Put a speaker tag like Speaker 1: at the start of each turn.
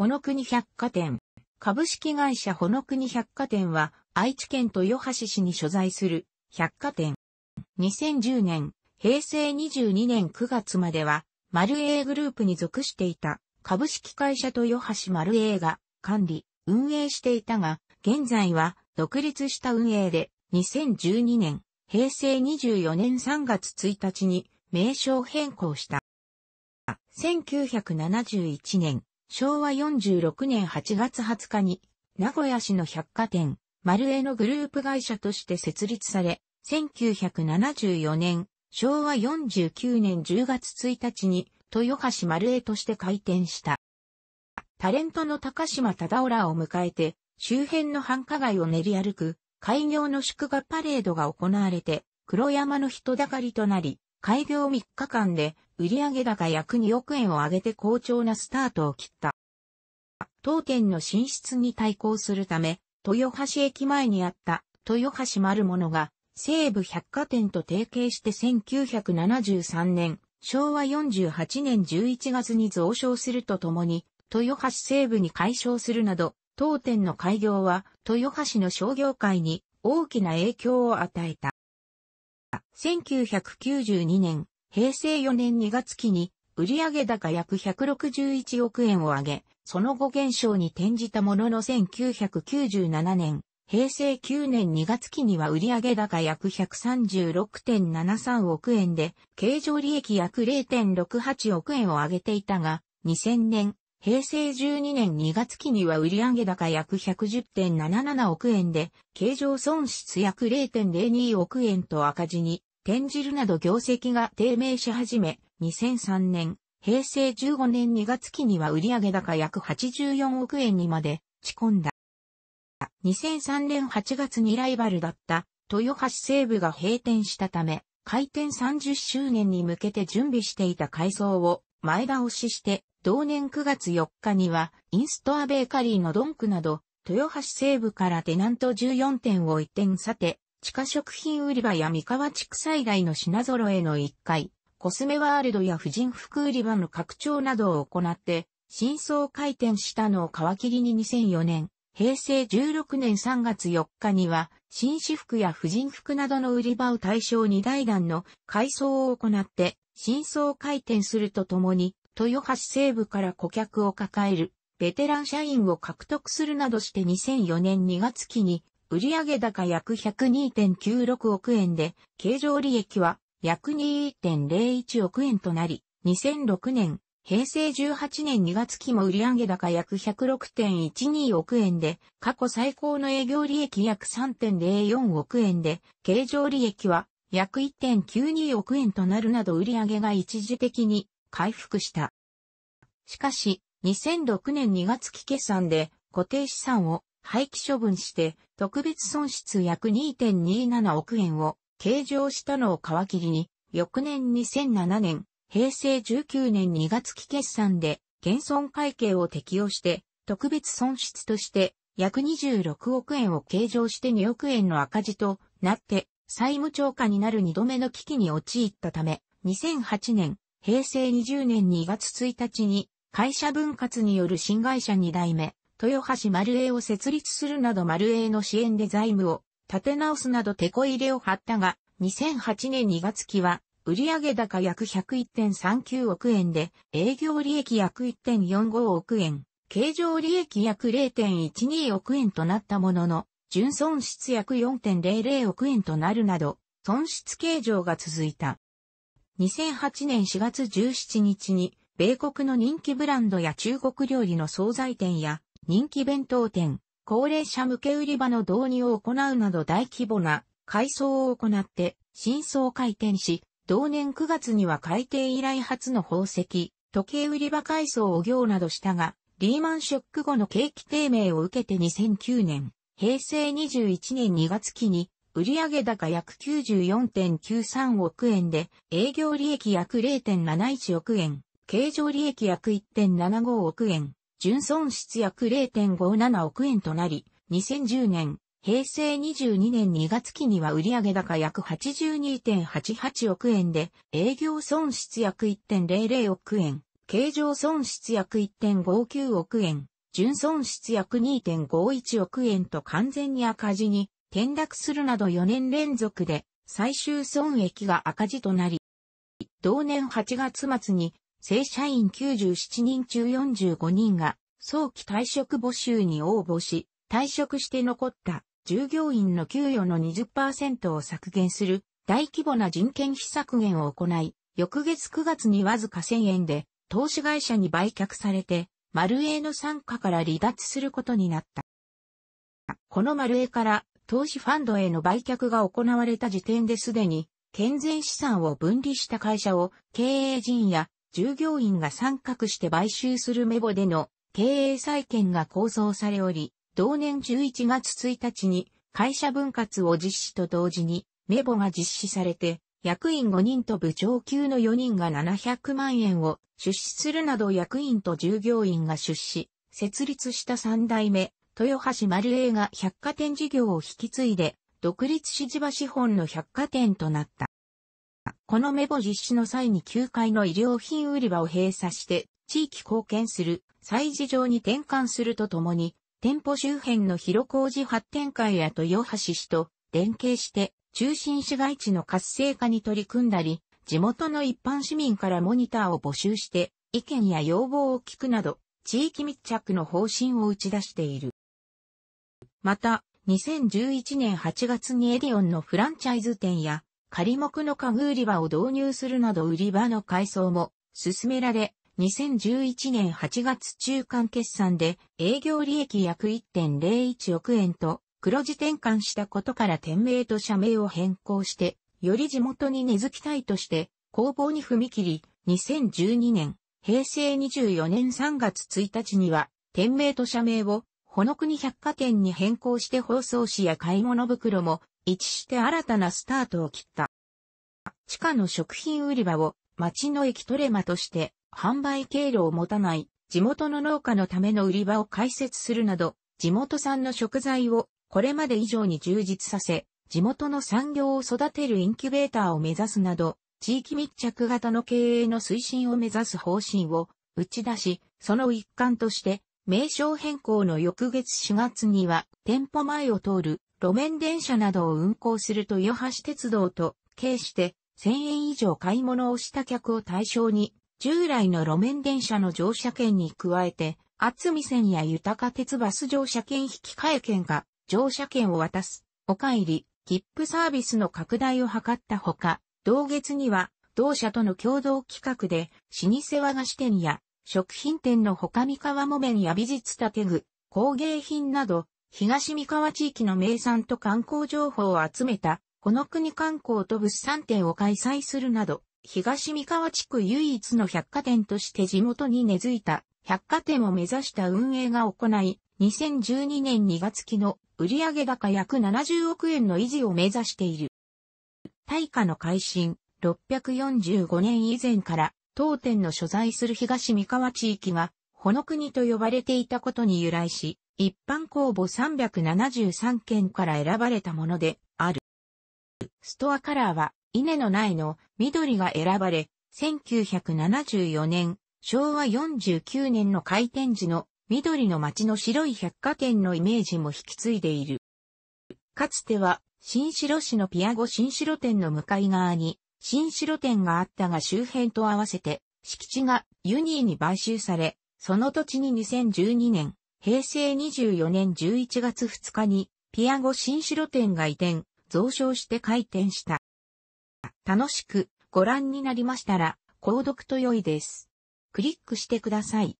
Speaker 1: ほの国百貨店。株式会社ほの国百貨店は、愛知県豊橋市に所在する百貨店。2010年、平成22年9月までは、マルエーグループに属していた株式会社豊橋エイが管理、運営していたが、現在は独立した運営で、2012年、平成24年3月1日に名称変更した。1971年、昭和46年8月20日に、名古屋市の百貨店、丸江のグループ会社として設立され、1974年、昭和49年10月1日に、豊橋丸江として開店した。タレントの高島忠夫らを迎えて、周辺の繁華街を練り歩く、開業の祝賀パレードが行われて、黒山の人だかりとなり、開業3日間で売上高約2億円を上げて好調なスタートを切った。当店の進出に対抗するため、豊橋駅前にあった豊橋丸物が西武百貨店と提携して1973年、昭和48年11月に増床するとともに、豊橋西部に解消するなど、当店の開業は豊橋の商業界に大きな影響を与えた。1992年、平成4年2月期に売上高約161億円を上げ、その後減少に転じたものの1997年、平成9年2月期には売上高約136.73億円で、経常利益約0.68億円を上げていたが、2000年、平成12年2月期には売上高約110.77億円で、経常損失約0.02億円と赤字に転じるなど業績が低迷し始め、2003年、平成15年2月期には売上高約84億円にまで落ち込んだ。2003年8月にライバルだった豊橋西部が閉店したため、開店30周年に向けて準備していた改装を前倒しして、同年9月4日にはインストアベーカリーのドンクなど、豊橋西部からテナント14店を移転さて、地下食品売り場や三河地区災害の品揃えの1階、コスメワールドや婦人服売り場の拡張などを行って、真相回転したのを皮切りに2004年、平成16年3月4日には、紳士服や婦人服などの売り場を対象に大団の改装を行って、真相回転するとともに、豊橋西部から顧客を抱える、ベテラン社員を獲得するなどして2004年2月期に、売上高約102.96億円で、経常利益は約2.01億円となり、2006年、平成18年2月期も売上高約106.12億円で、過去最高の営業利益約3.04億円で、経常利益は約1.92億円となるなど売上が一時的に回復した。しかし、2006年2月期決算で固定資産を廃棄処分して特別損失約2.27億円を計上したのを皮切りに、翌年2007年、平成19年2月期決算で、減損会計を適用して、特別損失として約26億円を計上して2億円の赤字となって、債務超過になる2度目の危機に陥ったため、2008年、平成20年2月1日に、会社分割による新会社2代目、豊橋丸栄を設立するなど丸栄の支援で財務を立て直すなど手こ入れを張ったが、2008年2月期は、売上高約101.39億円で、営業利益約1.45億円、経常利益約0.12億円となったものの、純損失約4.00億円となるなど、損失形状が続いた。2008年4月17日に、米国の人気ブランドや中国料理の惣菜店や、人気弁当店、高齢者向け売り場の導入を行うなど大規模な改装を行って、新装開店し、同年9月には改定以来初の宝石、時計売り場改装を業などしたが、リーマンショック後の景気低迷を受けて2009年、平成21年2月期に、売上高約94.93億円で、営業利益約0.71億円、経常利益約1.75億円、純損失約0.57億円となり、2010年、平成22年2月期には売上高約82.88億円で、営業損失約1.00億円、経常損失約1.59億円、純損失約2.51億円と完全に赤字に転落するなど4年連続で最終損益が赤字となり、同年8月末に正社員97人中45人が早期退職募集に応募し、退職して残った従業員の給与の20%を削減する大規模な人件費削減を行い、翌月9月にわずか1000円で投資会社に売却されて、マルエの参加から離脱することになった。このマルエから投資ファンドへの売却が行われた時点ですでに健全資産を分離した会社を経営陣や従業員が参画して買収するメボでの経営再建が構想されおり、同年11月1日に会社分割を実施と同時にメボが実施されて、役員5人と部長級の4人が700万円を出資するなど役員と従業員が出資、設立した3代目、豊橋丸栄が百貨店事業を引き継いで、独立しじ場資本の百貨店となった。このメモ実施の際に9階の医療品売り場を閉鎖して、地域貢献する、祭事場に転換するとともに、店舗周辺の広工事発展会や豊橋市と連携して、中心市街地の活性化に取り組んだり、地元の一般市民からモニターを募集して、意見や要望を聞くなど、地域密着の方針を打ち出している。また、2011年8月にエディオンのフランチャイズ店や仮木の家具売り場を導入するなど売り場の改装も進められ、2011年8月中間決算で営業利益約1.01億円と黒字転換したことから店名と社名を変更して、より地元に根付きたいとして工房に踏み切り、2012年、平成24年3月1日には、店名と社名を、ほの国百貨店に変更して包装紙や買い物袋も一して新たなスタートを切った。地下の食品売り場を町の駅トレマとして販売経路を持たない地元の農家のための売り場を開設するなど、地元産の食材をこれまで以上に充実させ、地元の産業を育てるインキュベーターを目指すなど、地域密着型の経営の推進を目指す方針を打ち出し、その一環として、名称変更の翌月4月には、店舗前を通る路面電車などを運行する豊橋鉄道と、軽して1000円以上買い物をした客を対象に、従来の路面電車の乗車券に加えて、厚見線や豊か鉄バス乗車券引換券が乗車券を渡す、お帰り、切符サービスの拡大を図ったほか、同月には同社との共同企画で、老舗和菓子店や食品店の他三河木綿や美術建具、工芸品など、東三河地域の名産と観光情報を集めた、この国観光と物産展を開催するなど、東三河地区唯一の百貨店として地元に根付いた百貨店を目指した運営が行い、2012年2月期の売上高約70億円の維持を目指している。大化の改新645年以前から当店の所在する東三河地域が、この国と呼ばれていたことに由来し、一般公募373件から選ばれたものである。ストアカラーは、稲の苗の緑が選ばれ、1974年、昭和49年の開店時の緑の街の白い百貨店のイメージも引き継いでいる。かつては、新城市のピアゴ新城店の向かい側に、新城店があったが周辺と合わせて、敷地がユニーに買収され、その土地に2012年、平成24年11月2日に、ピアゴ新城店が移転、増床して開店した。楽しくご覧になりましたら、購読と良いです。クリックしてください。